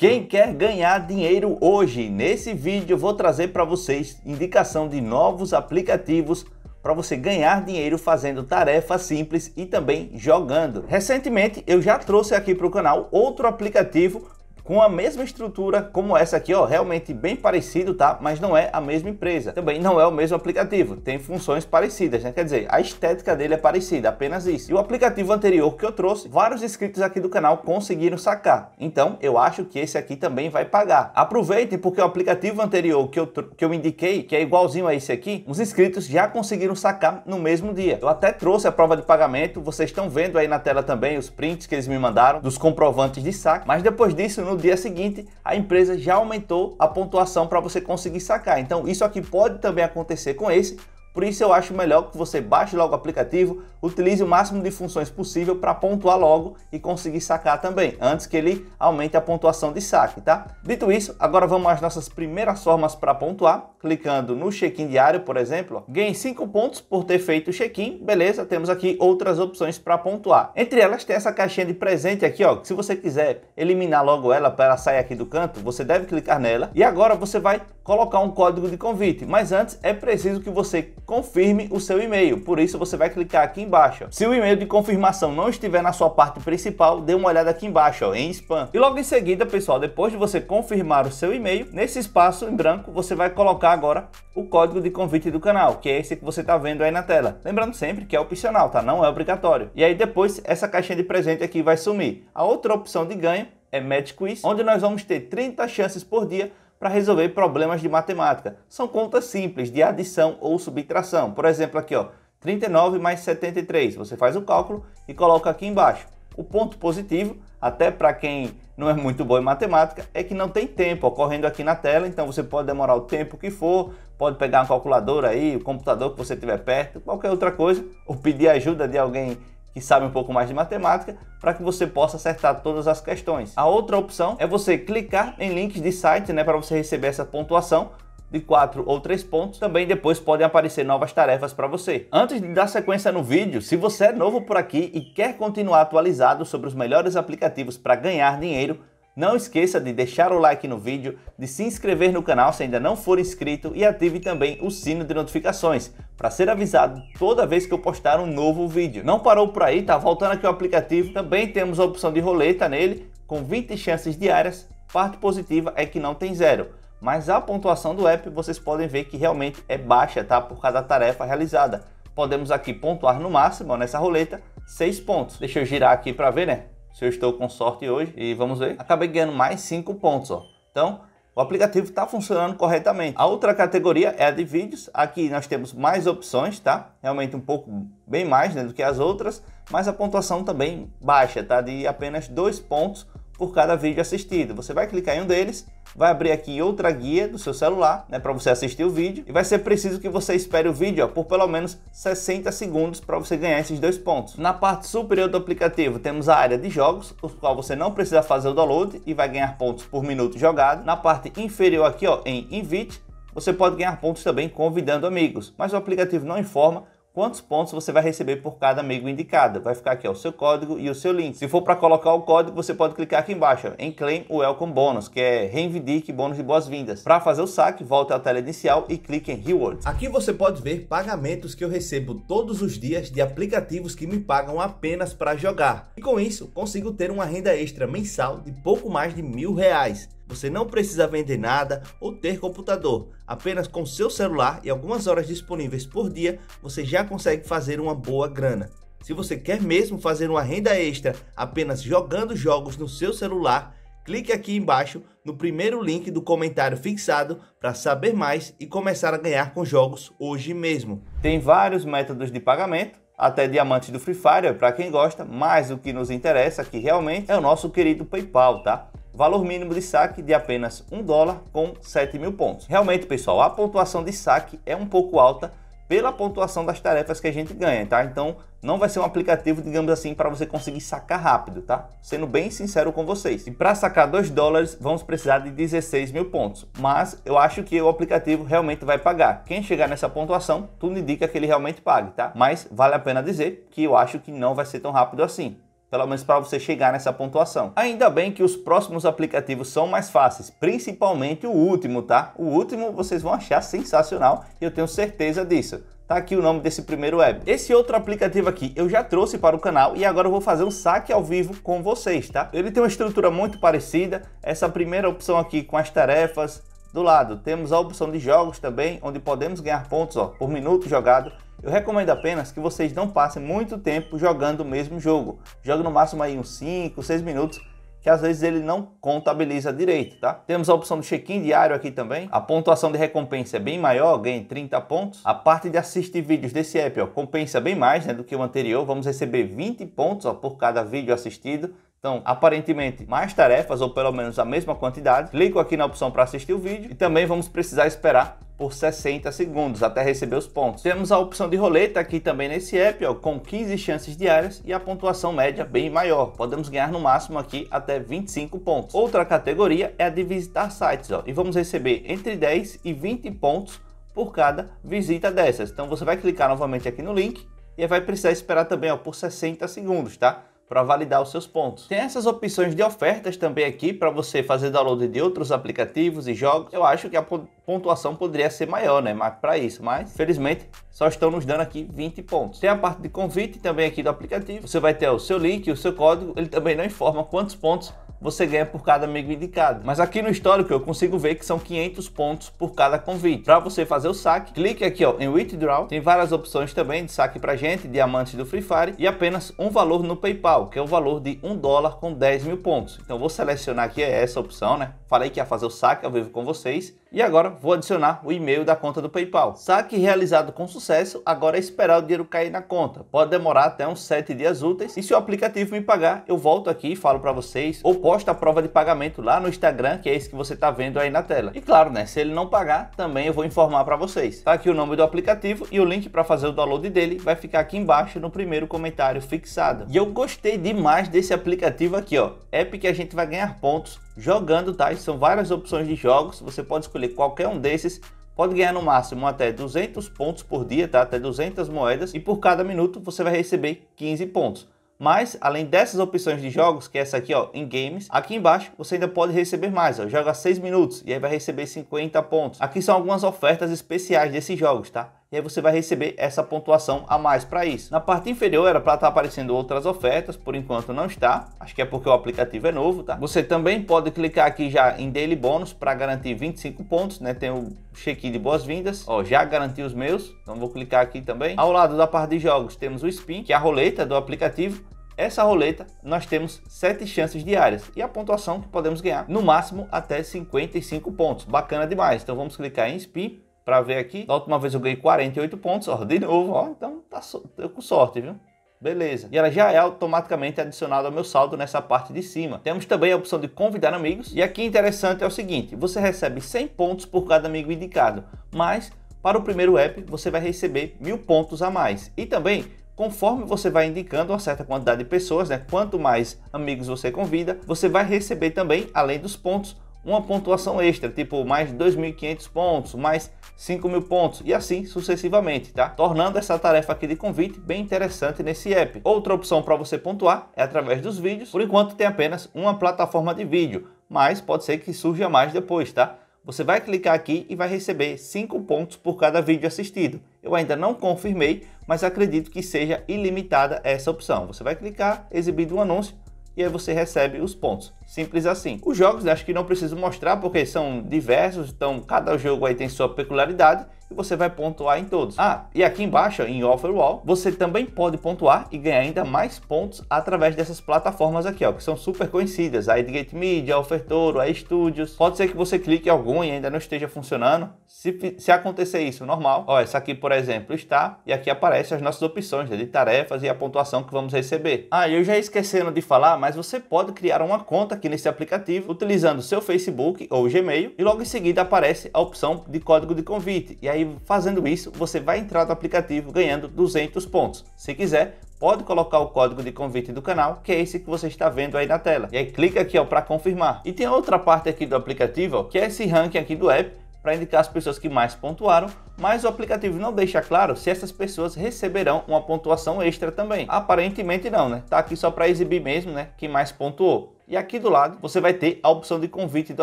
Quem quer ganhar dinheiro hoje? Nesse vídeo eu vou trazer para vocês indicação de novos aplicativos para você ganhar dinheiro fazendo tarefas simples e também jogando. Recentemente eu já trouxe aqui para o canal outro aplicativo com a mesma estrutura como essa aqui, ó, realmente bem parecido, tá? Mas não é a mesma empresa. Também não é o mesmo aplicativo, tem funções parecidas, né? Quer dizer, a estética dele é parecida, apenas isso. E o aplicativo anterior que eu trouxe, vários inscritos aqui do canal conseguiram sacar. Então, eu acho que esse aqui também vai pagar. Aproveite porque o aplicativo anterior que eu, que eu indiquei, que é igualzinho a esse aqui, os inscritos já conseguiram sacar no mesmo dia. Eu até trouxe a prova de pagamento, vocês estão vendo aí na tela também os prints que eles me mandaram dos comprovantes de saque, mas depois disso, no dia seguinte a empresa já aumentou a pontuação para você conseguir sacar. Então isso aqui pode também acontecer com esse, por isso eu acho melhor que você baixe logo o aplicativo, utilize o máximo de funções possível para pontuar logo e conseguir sacar também, antes que ele aumente a pontuação de saque, tá? Dito isso, agora vamos às nossas primeiras formas para pontuar clicando no check-in diário, por exemplo, ganhei 5 pontos por ter feito o check-in, beleza? Temos aqui outras opções para pontuar. Entre elas tem essa caixinha de presente aqui, ó, que se você quiser eliminar logo ela para ela sair aqui do canto, você deve clicar nela e agora você vai colocar um código de convite, mas antes é preciso que você confirme o seu e-mail, por isso você vai clicar aqui embaixo. Se o e-mail de confirmação não estiver na sua parte principal, dê uma olhada aqui embaixo, ó, em spam. E logo em seguida, pessoal, depois de você confirmar o seu e-mail, nesse espaço em branco você vai colocar agora o código de convite do canal, que é esse que você está vendo aí na tela. Lembrando sempre que é opcional, tá? Não é obrigatório. E aí depois essa caixinha de presente aqui vai sumir. A outra opção de ganho é Match Quiz, onde nós vamos ter 30 chances por dia para resolver problemas de matemática. São contas simples de adição ou subtração. Por exemplo, aqui ó, 39 mais 73. Você faz o cálculo e coloca aqui embaixo. O ponto positivo, até para quem não é muito bom em matemática, é que não tem tempo ocorrendo aqui na tela, então você pode demorar o tempo que for, pode pegar uma calculadora aí, o computador que você tiver perto, qualquer outra coisa, ou pedir ajuda de alguém que sabe um pouco mais de matemática, para que você possa acertar todas as questões. A outra opção é você clicar em links de site, né, para você receber essa pontuação, de 4 ou 3 pontos, também depois podem aparecer novas tarefas para você. Antes de dar sequência no vídeo, se você é novo por aqui e quer continuar atualizado sobre os melhores aplicativos para ganhar dinheiro, não esqueça de deixar o like no vídeo, de se inscrever no canal se ainda não for inscrito e ative também o sino de notificações para ser avisado toda vez que eu postar um novo vídeo. Não parou por aí, tá? Voltando aqui ao aplicativo, também temos a opção de roleta nele com 20 chances diárias. Parte positiva é que não tem zero. Mas a pontuação do app vocês podem ver que realmente é baixa, tá? Por cada tarefa realizada. Podemos aqui pontuar no máximo nessa roleta 6 pontos. Deixa eu girar aqui para ver, né? Se eu estou com sorte hoje e vamos ver. Acabei ganhando mais 5 pontos, ó. Então, o aplicativo está funcionando corretamente. A outra categoria é a de vídeos. Aqui nós temos mais opções, tá? Realmente um pouco bem mais né, do que as outras, mas a pontuação também baixa, tá? De apenas dois pontos por cada vídeo assistido. Você vai clicar em um deles, vai abrir aqui outra guia do seu celular, né, para você assistir o vídeo, e vai ser preciso que você espere o vídeo ó, por pelo menos 60 segundos para você ganhar esses dois pontos. Na parte superior do aplicativo temos a área de jogos, o qual você não precisa fazer o download e vai ganhar pontos por minuto jogado. Na parte inferior aqui ó, em Invite, você pode ganhar pontos também convidando amigos, mas o aplicativo não informa quantos pontos você vai receber por cada amigo indicado. Vai ficar aqui ó, o seu código e o seu link. Se for para colocar o código, você pode clicar aqui embaixo ó, em Claim Welcome Bônus, que é Reivindique Bônus de Boas-Vindas. Para fazer o saque, volte à tela inicial e clique em Rewards. Aqui você pode ver pagamentos que eu recebo todos os dias de aplicativos que me pagam apenas para jogar. E com isso, consigo ter uma renda extra mensal de pouco mais de mil reais. Você não precisa vender nada ou ter computador. Apenas com seu celular e algumas horas disponíveis por dia, você já consegue fazer uma boa grana. Se você quer mesmo fazer uma renda extra apenas jogando jogos no seu celular, clique aqui embaixo no primeiro link do comentário fixado para saber mais e começar a ganhar com jogos hoje mesmo. Tem vários métodos de pagamento, até diamantes do Free Fire, para quem gosta, mas o que nos interessa aqui realmente é o nosso querido PayPal, tá? valor mínimo de saque de apenas 1 dólar com 7 mil pontos. Realmente, pessoal, a pontuação de saque é um pouco alta pela pontuação das tarefas que a gente ganha, tá? Então, não vai ser um aplicativo, digamos assim, para você conseguir sacar rápido, tá? Sendo bem sincero com vocês. E para sacar 2 dólares, vamos precisar de 16 mil pontos. Mas eu acho que o aplicativo realmente vai pagar. Quem chegar nessa pontuação, tudo indica que ele realmente pague, tá? Mas vale a pena dizer que eu acho que não vai ser tão rápido assim pelo menos para você chegar nessa pontuação. Ainda bem que os próximos aplicativos são mais fáceis, principalmente o último, tá? O último vocês vão achar sensacional e eu tenho certeza disso. Tá aqui o nome desse primeiro web. Esse outro aplicativo aqui eu já trouxe para o canal e agora eu vou fazer um saque ao vivo com vocês, tá? Ele tem uma estrutura muito parecida, essa primeira opção aqui com as tarefas, do lado temos a opção de jogos também, onde podemos ganhar pontos ó, por minuto jogado eu recomendo apenas que vocês não passem muito tempo jogando o mesmo jogo. Jogue no máximo aí uns 5, 6 minutos, que às vezes ele não contabiliza direito, tá? Temos a opção do check-in diário aqui também. A pontuação de recompensa é bem maior, ganha 30 pontos. A parte de assistir vídeos desse app, ó, compensa bem mais né, do que o anterior. Vamos receber 20 pontos ó, por cada vídeo assistido. Então, aparentemente, mais tarefas ou pelo menos a mesma quantidade. Clico aqui na opção para assistir o vídeo e também vamos precisar esperar por 60 segundos até receber os pontos. Temos a opção de roleta aqui também nesse app, ó, com 15 chances diárias e a pontuação média bem maior. Podemos ganhar no máximo aqui até 25 pontos. Outra categoria é a de visitar sites, ó, e vamos receber entre 10 e 20 pontos por cada visita dessas. Então você vai clicar novamente aqui no link e vai precisar esperar também ó, por 60 segundos, tá? para validar os seus pontos. Tem essas opções de ofertas também aqui para você fazer download de outros aplicativos e jogos. Eu acho que a pontuação poderia ser maior, né, para isso, mas felizmente só estão nos dando aqui 20 pontos. Tem a parte de convite também aqui do aplicativo. Você vai ter o seu link, o seu código, ele também não informa quantos pontos você ganha por cada amigo indicado. Mas aqui no histórico eu consigo ver que são 500 pontos por cada convite. Para você fazer o saque, clique aqui ó, em Withdraw. Tem várias opções também de saque para gente, diamantes do Free Fire e apenas um valor no PayPal, que é o valor de 1 dólar com 10 mil pontos. Então vou selecionar aqui essa opção, né? Falei que ia fazer o saque ao vivo com vocês. E agora vou adicionar o e-mail da conta do PayPal. Saque realizado com sucesso, agora é esperar o dinheiro cair na conta. Pode demorar até uns 7 dias úteis. E se o aplicativo me pagar, eu volto aqui e falo para vocês ou posto a prova de pagamento lá no Instagram, que é esse que você está vendo aí na tela. E claro, né, se ele não pagar, também eu vou informar para vocês. Tá aqui o nome do aplicativo e o link para fazer o download dele vai ficar aqui embaixo no primeiro comentário fixado. E eu gostei demais desse aplicativo aqui, ó. App que a gente vai ganhar pontos jogando, tá? São várias opções de jogos, você pode escolher qualquer um desses, pode ganhar no máximo até 200 pontos por dia, tá? Até 200 moedas e por cada minuto você vai receber 15 pontos. Mas, além dessas opções de jogos, que é essa aqui, ó, em games, aqui embaixo você ainda pode receber mais, ó. Joga 6 minutos e aí vai receber 50 pontos. Aqui são algumas ofertas especiais desses jogos, tá? e aí você vai receber essa pontuação a mais para isso. Na parte inferior era para estar tá aparecendo outras ofertas, por enquanto não está, acho que é porque o aplicativo é novo, tá? Você também pode clicar aqui já em Daily Bônus para garantir 25 pontos, né? Tem o check-in de boas-vindas, ó, já garanti os meus, então vou clicar aqui também. Ao lado da parte de jogos temos o Spin, que é a roleta do aplicativo, essa roleta nós temos 7 chances diárias e a pontuação que podemos ganhar no máximo até 55 pontos. Bacana demais. Então vamos clicar em spin para ver aqui. Da última vez eu ganhei 48 pontos, ó, de novo, ó, então tá so... eu com sorte, viu? Beleza. E ela já é automaticamente adicionada ao meu saldo nessa parte de cima. Temos também a opção de convidar amigos. E aqui interessante é o seguinte, você recebe 100 pontos por cada amigo indicado, mas para o primeiro app você vai receber mil pontos a mais. E também conforme você vai indicando uma certa quantidade de pessoas, né? Quanto mais amigos você convida, você vai receber também, além dos pontos, uma pontuação extra, tipo mais 2.500 pontos, mais 5.000 pontos e assim sucessivamente, tá? Tornando essa tarefa aqui de convite bem interessante nesse app. Outra opção para você pontuar é através dos vídeos. Por enquanto tem apenas uma plataforma de vídeo, mas pode ser que surja mais depois, tá? Você vai clicar aqui e vai receber 5 pontos por cada vídeo assistido. Eu ainda não confirmei, mas acredito que seja ilimitada essa opção. Você vai clicar, exibir um anúncio e aí você recebe os pontos. Simples assim. Os jogos né, acho que não preciso mostrar porque são diversos, então cada jogo aí tem sua peculiaridade e você vai pontuar em todos. Ah, e aqui embaixo, em Offerwall, você também pode pontuar e ganhar ainda mais pontos através dessas plataformas aqui, ó, que são super conhecidas, a Edgate Media, a Ofertoro, a Studios. Pode ser que você clique em algum e ainda não esteja funcionando. Se, se acontecer isso, normal. Ó, essa aqui, por exemplo, está e aqui aparecem as nossas opções né, de tarefas e a pontuação que vamos receber. Ah, eu já esquecendo de falar, mas você pode criar uma conta aqui nesse aplicativo utilizando seu Facebook ou Gmail e logo em seguida aparece a opção de código de convite. E aí fazendo isso, você vai entrar no aplicativo ganhando 200 pontos. Se quiser, pode colocar o código de convite do canal, que é esse que você está vendo aí na tela. E aí clica aqui para confirmar. E tem outra parte aqui do aplicativo, ó, que é esse ranking aqui do app, para indicar as pessoas que mais pontuaram, mas o aplicativo não deixa claro se essas pessoas receberão uma pontuação extra também. Aparentemente não, né? Tá aqui só para exibir mesmo, né, que mais pontuou. E aqui do lado você vai ter a opção de convite do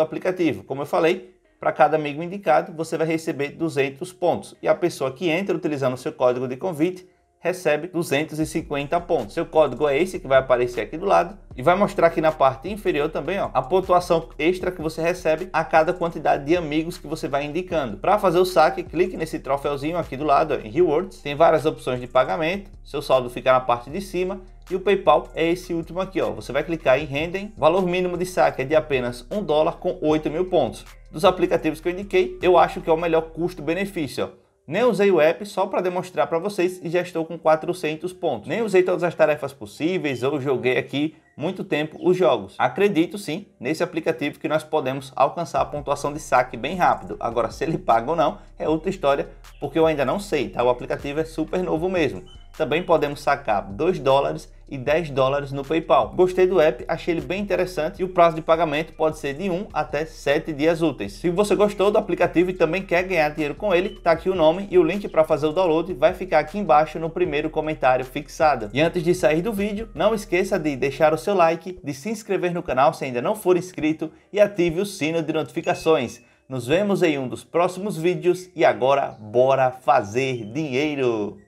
aplicativo. Como eu falei, para cada amigo indicado você vai receber 200 pontos. E a pessoa que entra utilizando o seu código de convite recebe 250 pontos. Seu código é esse que vai aparecer aqui do lado e vai mostrar aqui na parte inferior também ó, a pontuação extra que você recebe a cada quantidade de amigos que você vai indicando. Para fazer o saque, clique nesse troféuzinho aqui do lado ó, em Rewards. Tem várias opções de pagamento, seu saldo fica na parte de cima e o PayPal é esse último aqui, ó. Você vai clicar em rendem, valor mínimo de saque é de apenas 1 dólar com 8 mil pontos. Dos aplicativos que eu indiquei, eu acho que é o melhor custo-benefício, nem usei o app só para demonstrar para vocês e já estou com 400 pontos. Nem usei todas as tarefas possíveis ou joguei aqui muito tempo os jogos. Acredito sim nesse aplicativo que nós podemos alcançar a pontuação de saque bem rápido. Agora, se ele paga ou não é outra história, porque eu ainda não sei, tá? O aplicativo é super novo mesmo. Também podemos sacar 2 dólares e 10 dólares no PayPal. Gostei do app, achei ele bem interessante e o prazo de pagamento pode ser de 1 até 7 dias úteis. Se você gostou do aplicativo e também quer ganhar dinheiro com ele, tá aqui o nome e o link para fazer o download vai ficar aqui embaixo no primeiro comentário fixado. E antes de sair do vídeo, não esqueça de deixar o seu like, de se inscrever no canal se ainda não for inscrito e ative o sino de notificações. Nos vemos em um dos próximos vídeos e agora bora fazer dinheiro!